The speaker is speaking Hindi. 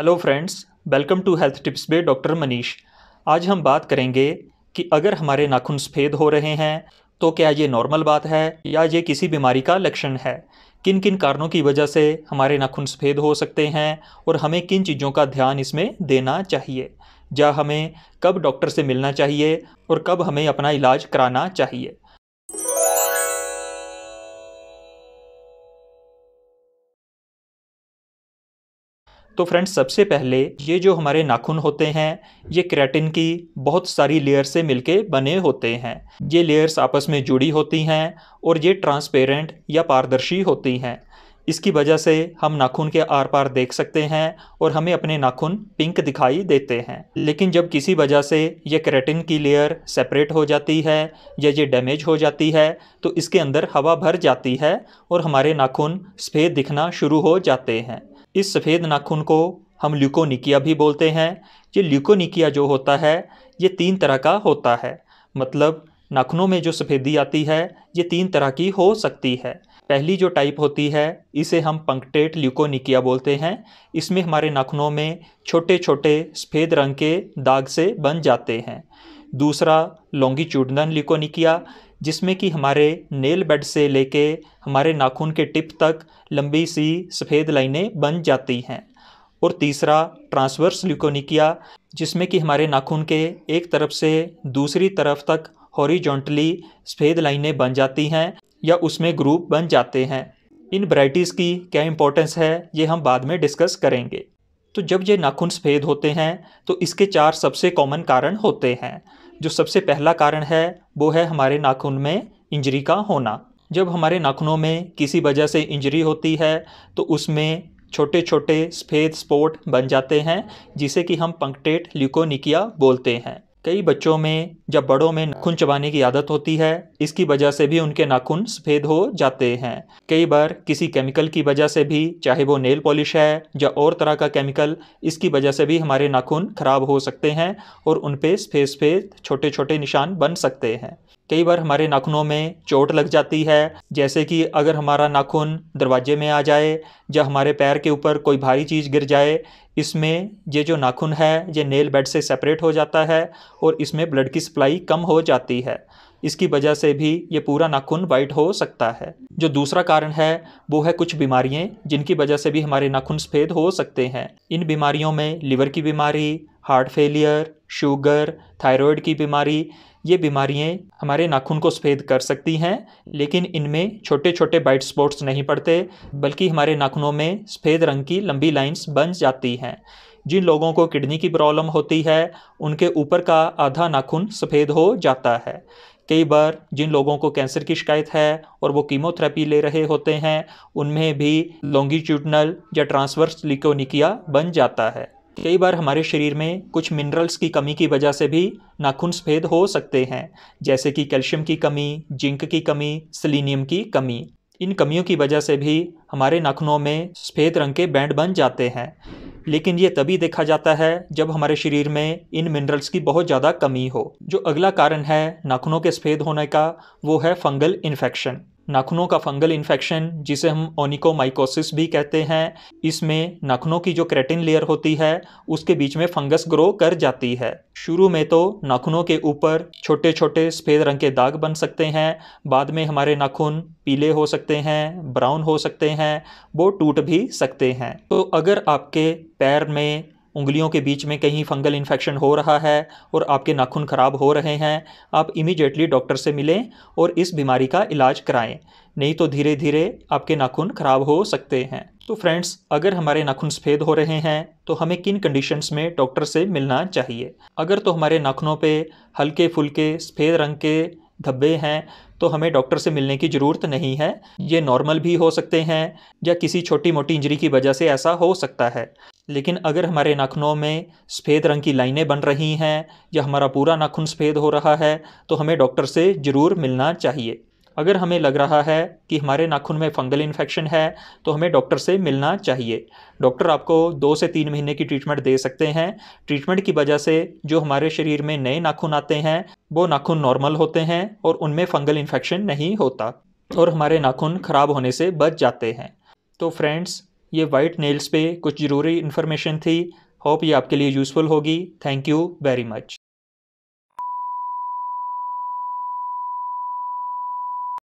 hello friends welcome to health tips by doctor Manish आज हम बात करेंगे कि अगर हमारे नाखून सफ़ेद हो रहे हैं तो क्या ये नॉर्मल बात है या ये किसी बीमारी का लक्षण है किन किन कारणों की वजह से हमारे नाखून सफ़ेद हो सकते हैं और हमें किन चीज़ों का ध्यान इसमें देना चाहिए या हमें कब डॉक्टर से मिलना चाहिए और कब हमें अपना इलाज कराना चाहिए तो फ्रेंड्स सबसे पहले ये जो हमारे नाखून होते हैं ये क्रेटिन की बहुत सारी लेयर से मिलके बने होते हैं ये लेयर्स आपस में जुड़ी होती हैं और ये ट्रांसपेरेंट या पारदर्शी होती हैं इसकी वजह से हम नाखून के आर पार देख सकते हैं और हमें अपने नाखून पिंक दिखाई देते हैं लेकिन जब किसी वजह से ये क्रेटिन की लेयर सेपरेट हो जाती है या ये डैमेज हो जाती है तो इसके अंदर हवा भर जाती है और हमारे नाखून सफ़ेद दिखना शुरू हो जाते हैं इस सफ़ेद नाखून को हम ल्यूकोनिकिया भी बोलते हैं ये ल्यूकोनिकिया जो होता है ये तीन तरह का होता है मतलब नाखूनों में जो सफ़ेदी आती है ये तीन तरह की हो सकती है पहली जो टाइप होती है इसे हम पंक्टेट ल्यूकोनिकिया बोलते हैं इसमें हमारे नाखूनों में छोटे छोटे सफ़ेद रंग के दाग से बन जाते हैं दूसरा लॉन्गिट्यूडनल ल्यूकोनिकिया जिसमें कि हमारे नेल बेड से लेके हमारे नाखून के टिप तक लंबी सी सफ़ेद लाइनें बन जाती हैं और तीसरा ट्रांसवर्स ल्यूकोनिकिया जिसमें कि हमारे नाखून के एक तरफ से दूसरी तरफ तक हॉरिजॉन्टली सफ़ेद लाइनें बन जाती हैं या उसमें ग्रुप बन जाते हैं इन वराइटीज़ की क्या इंपॉर्टेंस है ये हम बाद में डिस्कस करेंगे तो जब ये नाखून सफ़ेद होते हैं तो इसके चार सबसे कॉमन कारण होते हैं जो सबसे पहला कारण है वो है हमारे नाखून में इंजरी का होना जब हमारे नाखूनों में किसी वजह से इंजरी होती है तो उसमें छोटे छोटे सफ़ेद स्पॉट बन जाते हैं जिसे कि हम पंक्टेट ल्यूकोनिकिया बोलते हैं कई बच्चों में जब बड़ों में नाखून चबाने की आदत होती है इसकी वजह से भी उनके नाखून सफ़ेद हो जाते हैं कई बार किसी केमिकल की वजह से भी चाहे वो नेल पॉलिश है या और तरह का केमिकल इसकी वजह से भी हमारे नाखून ख़राब हो सकते हैं और उन पर सफ़ेद सफ़ेद छोटे छोटे निशान बन सकते हैं कई बार हमारे नाखूनों में चोट लग जाती है जैसे कि अगर हमारा नाखून दरवाजे में आ जाए जब हमारे पैर के ऊपर कोई भारी चीज़ गिर जाए इसमें ये जो नाखून है ये नेल बेड से सेपरेट हो जाता है और इसमें ब्लड की सप्लाई कम हो जाती है इसकी वजह से भी ये पूरा नाखून वाइट हो सकता है जो दूसरा कारण है वो है कुछ बीमारियाँ जिनकी वजह से भी हमारे नाखून सफ़ेद हो सकते हैं इन बीमारियों में लिवर की बीमारी हार्ट फेलियर शुगर थायराइड की बीमारी ये बीमारियाँ हमारे नाखून को सफ़ेद कर सकती हैं लेकिन इनमें छोटे छोटे बाइट स्पॉट्स नहीं पड़ते बल्कि हमारे नाखूनों में सफ़ेद रंग की लंबी लाइंस बन जाती हैं जिन लोगों को किडनी की प्रॉब्लम होती है उनके ऊपर का आधा नाखून सफ़ेद हो जाता है कई बार जिन लोगों को कैंसर की शिकायत है और वो कीमोथेरेपी ले रहे होते हैं उनमें भी लॉन्गिट्यूडनल या ट्रांसवर्स लिकोनिकिया बन जाता है कई बार हमारे शरीर में कुछ मिनरल्स की कमी की वजह से भी नाखून सफ़ेद हो सकते हैं जैसे कि कैल्शियम की कमी जिंक की कमी सिलीनियम की कमी इन कमियों की वजह से भी हमारे नाखूनों में सफ़ेद रंग के बैंड बन जाते हैं लेकिन ये तभी देखा जाता है जब हमारे शरीर में इन मिनरल्स की बहुत ज़्यादा कमी हो जो अगला कारण है नाखूनों के सफ़ेद होने का वो है फंगल इन्फेक्शन नाखूनों का फंगल इन्फेक्शन जिसे हम ओनिकोमाइकोसिस भी कहते हैं इसमें नाखूनों की जो क्रेटिन लेयर होती है उसके बीच में फंगस ग्रो कर जाती है शुरू में तो नाखूनों के ऊपर छोटे छोटे सफ़ेद रंग के दाग बन सकते हैं बाद में हमारे नाखून पीले हो सकते हैं ब्राउन हो सकते हैं वो टूट भी सकते हैं तो अगर आपके पैर में उंगलियों के बीच में कहीं फंगल इन्फेक्शन हो रहा है और आपके नाखून ख़राब हो रहे हैं आप इमीडिएटली डॉक्टर से मिलें और इस बीमारी का इलाज कराएं नहीं तो धीरे धीरे आपके नाखून ख़राब हो सकते हैं तो फ्रेंड्स अगर हमारे नाखून सफ़ेद हो रहे हैं तो हमें किन कंडीशंस में डॉक्टर से मिलना चाहिए अगर तो हमारे नाखूनों पर हल्के फुल्के सफ़ेद रंग के धब्बे हैं तो हमें डॉक्टर से मिलने की ज़रूरत नहीं है ये नॉर्मल भी हो सकते हैं या किसी छोटी मोटी इंजरी की वजह से ऐसा हो सकता है लेकिन अगर हमारे नाखूनों में सफ़ेद रंग की लाइनें बन रही हैं या हमारा पूरा नाखून सफ़ेद हो रहा है तो हमें डॉक्टर से ज़रूर मिलना चाहिए अगर हमें लग रहा है कि हमारे नाखून में फंगल इन्फेक्शन है तो हमें डॉक्टर से मिलना चाहिए डॉक्टर आपको दो से तीन महीने की ट्रीटमेंट दे सकते हैं ट्रीटमेंट की वजह से जो हमारे शरीर में नए नाखून आते हैं वो नाखून नॉर्मल होते हैं और उनमें फंगल इन्फेक्शन नहीं होता और हमारे नाखून ख़राब होने से बच जाते हैं तो फ्रेंड्स ये वाइट नेल्स पे कुछ ज़रूरी इन्फॉर्मेशन थी होप ये आपके लिए यूज़फुल होगी थैंक यू वेरी मच